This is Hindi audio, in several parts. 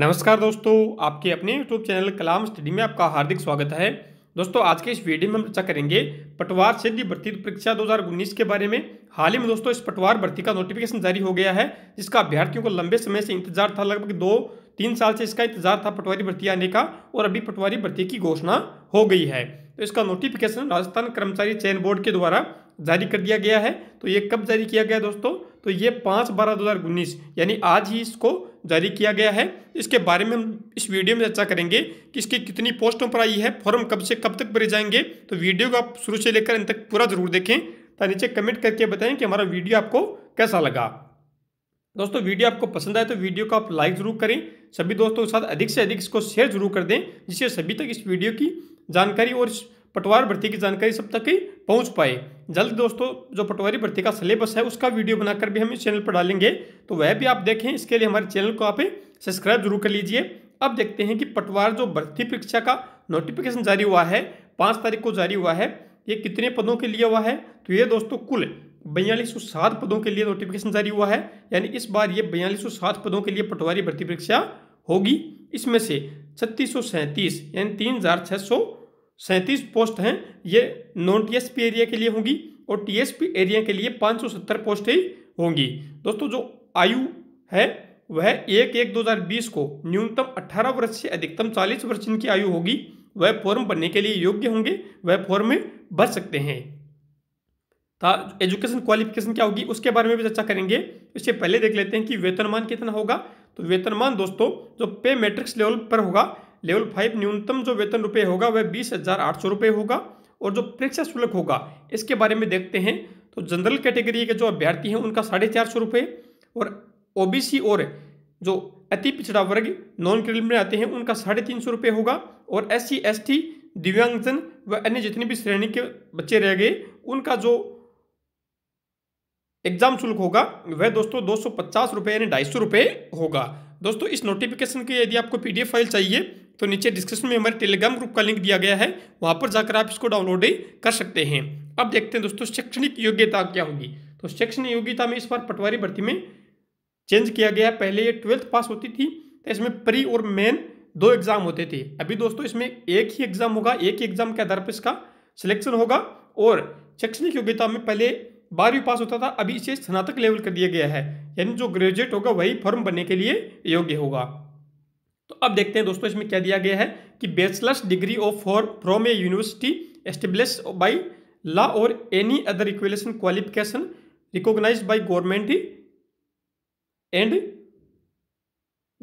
नमस्कार दोस्तों आपके अपने YouTube चैनल कलाम स्टडी में आपका हार्दिक स्वागत है दोस्तों आज के इस वीडियो में हम चर्चा करेंगे पटवार क्षेत्रीय भर्ती परीक्षा 2019 के बारे में हाल ही में दोस्तों इस पटवार भर्ती का नोटिफिकेशन जारी हो गया है जिसका अभ्यर्थियों को लंबे समय से इंतजार था लगभग दो तीन साल से इसका इंतजार था पटवारी भर्ती आने का और अभी पटवारी भर्ती की घोषणा हो गई है तो इसका नोटिफिकेशन राजस्थान कर्मचारी चयन बोर्ड के द्वारा जारी कर दिया गया है तो ये कब जारी किया गया दोस्तों तो ये पाँच बारह दो यानी आज ही इसको जारी किया गया है इसके बारे में हम इस वीडियो में चर्चा करेंगे कि इसकी कितनी पोस्टों पर आई है फॉर्म कब से कब तक भरे जाएंगे तो वीडियो को आप शुरू से लेकर अंत तक पूरा जरूर देखें तो नीचे कमेंट करके बताएं कि हमारा वीडियो आपको कैसा लगा दोस्तों वीडियो आपको पसंद आए तो वीडियो को आप लाइक जरूर करें सभी दोस्तों के साथ अधिक से अधिक इसको शेयर जरूर कर दें जिससे सभी तक इस वीडियो की जानकारी और पटवार भर्ती की जानकारी सब तक ही पहुंच पाए जल्द दोस्तों जो पटवारी भर्ती का सिलेबस है उसका वीडियो बनाकर भी हम इस चैनल पर डालेंगे तो वह भी आप देखें इसके लिए हमारे चैनल को आप सब्सक्राइब जरूर कर लीजिए अब देखते हैं कि पटवार जो भर्ती परीक्षा का नोटिफिकेशन जारी हुआ है पाँच तारीख को जारी हुआ है ये कितने पदों के लिए हुआ है तो ये दोस्तों कुल बयालीस सात पदों के लिए नोटिफिकेशन जारी हुआ है यानी इस बार ये बयालीस सात पदों के लिए पटवारी भर्ती परीक्षा होगी इसमें से छत्तीस सौ सैंतीस यानी तीन हज़ार छः सौ सैंतीस पोस्ट हैं ये नॉन टीएसपी एरिया के लिए होंगी और टीएसपी एरिया के लिए 570 पोस्ट ही होंगी दोस्तों जो आयु है वह एक एक 2020 को न्यूनतम 18 वर्ष से अधिकतम 40 वर्ष जिनकी आयु होगी वह फॉर्म भरने के लिए योग्य होंगे वह फॉर्म में भर सकते हैं एजुकेशन क्वालिफिकेशन क्या होगी उसके बारे में भी चर्चा करेंगे इससे पहले देख लेते हैं कि वेतनमान कितना होगा तो वेतनमान दोस्तों जो पे मैट्रिक्स लेवल पर होगा लेवल फाइव न्यूनतम जो वेतन रुपये होगा वह बीस हज़ार आठ सौ रुपये होगा और जो परीक्षा शुल्क होगा इसके बारे में देखते हैं तो जनरल कैटेगरी के जो अभ्यर्थी हैं उनका साढ़े चार सौ रुपये और सी और जो अति पिछड़ा वर्ग नॉन क्रिमिनल में आते हैं उनका साढ़े तीन सौ रुपये होगा और एस सी एस टी दिव्यांगजन व अन्य जितनी भी श्रेणी के बच्चे रह गए उनका जो एग्जाम शुल्क होगा वह दोस्तों दो सौ पचास रुपये यानी ढाई सौ रुपये होगा दोस्तों इस नोटिफिकेशन की यदि आपको पीडीएफ फाइल चाहिए तो नीचे डिस्क्रिप्शन में हमारे टेलीग्राम ग्रुप का लिंक दिया गया है वहाँ पर जाकर आप इसको डाउनलोड कर सकते हैं अब देखते हैं दोस्तों शैक्षणिक योग्यता क्या होगी तो शैक्षणिक योग्यता में इस बार पटवारी भर्ती में चेंज किया गया है पहले ये ट्वेल्थ पास होती थी तो इसमें प्री और मेन दो एग्जाम होते थे अभी दोस्तों इसमें एक ही एग्जाम होगा एक ही एग्जाम के आधार पर इसका सिलेक्शन होगा और शैक्षणिक योग्यता में पहले बारहवीं पास होता था अभी इसे स्नातक लेवल कर दिया गया है यानी जो ग्रेजुएट होगा वही फॉर्म भरने के लिए योग्य होगा अब देखते हैं दोस्तों इसमें क्या दिया गया है कि bachelors degree of for from a university establish by law और any other equivalent qualification recognize by government and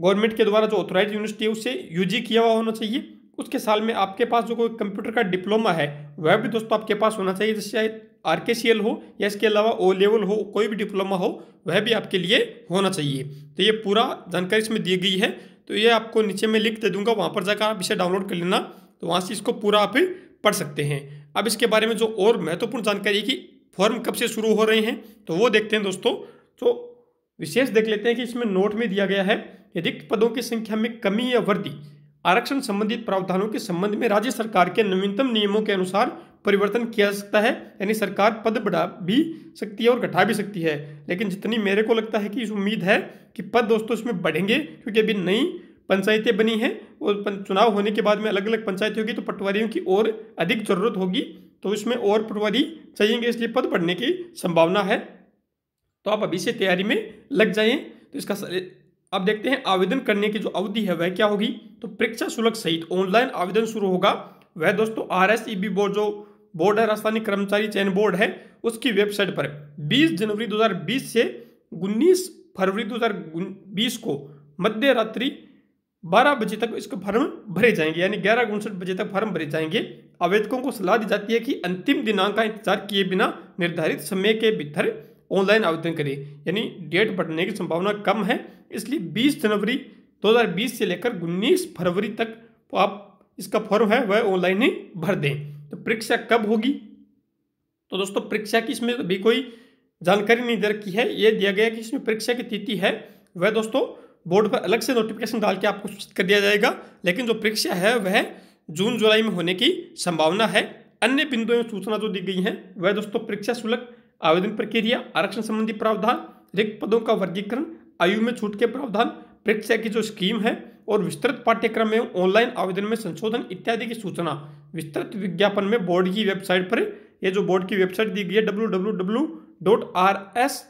government के द्वारा जो ऑथोराइज यूनिवर्सिटी है उससे यूजी किया हुआ होना चाहिए उसके साल में आपके पास जो कोई कंप्यूटर का डिप्लोमा है वह भी दोस्तों आपके पास होना चाहिए जिससे आर के सी एल हो या इसके अलावा ओ लेवल हो कोई भी डिप्लोमा हो वह भी आपके लिए होना चाहिए तो ये पूरा जानकारी इसमें दी गई है तो ये आपको नीचे मैं लिख दे दूंगा वहाँ पर जाकर आप इसे डाउनलोड कर लेना तो वहाँ से इसको पूरा आप पढ़ सकते हैं अब इसके बारे में जो और महत्वपूर्ण जानकारी कि फॉर्म कब से शुरू हो रहे हैं तो वो देखते हैं दोस्तों तो विशेष देख लेते हैं कि इसमें नोट में दिया गया है यदि रिक्त पदों की संख्या में कमी या वृद्धि आरक्षण संबंधित प्रावधानों के संबंध में राज्य सरकार के नवीनतम नियमों के अनुसार परिवर्तन किया जा सकता है यानी सरकार पद बढ़ा भी सकती है और घटा भी सकती है लेकिन जितनी मेरे को लगता है कि इस उम्मीद है कि पद दोस्तों इसमें बढ़ेंगे क्योंकि अभी नई पंचायतें बनी हैं और चुनाव होने के बाद में अलग अलग पंचायत होगी तो पटवारियों की और अधिक ज़रूरत होगी तो इसमें और पटवारी चाहिए इसलिए पद बढ़ने की संभावना है तो आप अभी से तैयारी में लग जाइए तो इसका अब देखते हैं आवेदन करने की जो अवधि है वह क्या होगी तो परीक्षा शुल्क सहित ऑनलाइन आवेदन शुरू होगा वह दोस्तों R S E B board जो बोर्ड है राजस्थानी कर्मचारी चयन बोर्ड है उसकी वेबसाइट पर 20 जनवरी 2020 से 19 फरवरी 2020 को मध्य रात्रि बारह बजे तक इसके फॉर्म भरे जाएंगे यानी ग्यारह उनसठ बजे तक फॉर्म भरे जाएंगे आवेदकों को सलाह दी जाती है कि अंतिम दिनांक का इंतजार किए बिना निर्धारित समय के भीतर ऑनलाइन आवेदन करें यानी डेट बढ़ने की संभावना कम है इसलिए 20 जनवरी 2020 से लेकर 19 फरवरी तक आप इसका फॉर्म है वह ऑनलाइन ही भर दें तो परीक्षा कब होगी तो दोस्तों परीक्षा की इसमें अभी कोई जानकारी नहीं दे रखी है ये दिया गया कि इसमें परीक्षा की तिथि है वह दोस्तों बोर्ड पर अलग से नोटिफिकेशन डाल के आपको सूचित कर दिया जाएगा लेकिन जो परीक्षा है वह जून जुलाई में होने की संभावना है अन्य बिंदुओं में सूचना जो दी गई है वह दोस्तों परीक्षा शुल्क आवेदन प्रक्रिया आरक्षण संबंधी प्रावधान रिक्त पदों का वर्गीकरण आयु में छूट के प्रावधान परीक्षा की जो स्कीम है और विस्तृत पाठ्यक्रम में ऑनलाइन आवेदन में संशोधन इत्यादि की सूचना विस्तृत विज्ञापन में बोर्ड की वेबसाइट पर यह जो बोर्ड की वेबसाइट दी गई है W W W dot R S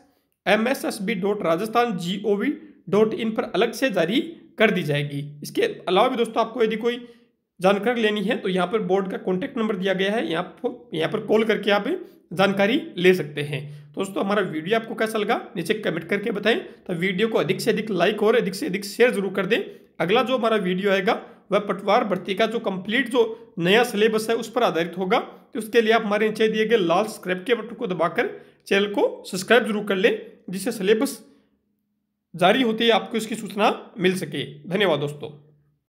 M S S B dot Rajasthan G O V dot in पर अलग से जारी कर दी जाएगी इसके अलावा भी दोस्तों आपको यदि कोई जानकारी लेनी है तो यहाँ पर बोर्ड का कॉन्टैक्ट नंबर दिया गया है यहाँ पर यहाँ पर कॉल करके आप जानकारी ले सकते हैं दोस्तों हमारा वीडियो आपको कैसा लगा नीचे कमेंट करके बताएं तो वीडियो को अधिक से अधिक लाइक और अधिक से अधिक शेयर जरूर कर दें अगला जो हमारा वीडियो आएगा वह पटवार भर्ती का जो कंप्लीट जो नया सिलेबस है उस पर आधारित होगा तो उसके लिए आप हमारे नीचे दिए गए लाल सब्सक्राइब के बटन को दबाकर चैनल को सब्सक्राइब जरूर कर लें जिससे सिलेबस जारी होते ही आपको इसकी सूचना मिल सके धन्यवाद दोस्तों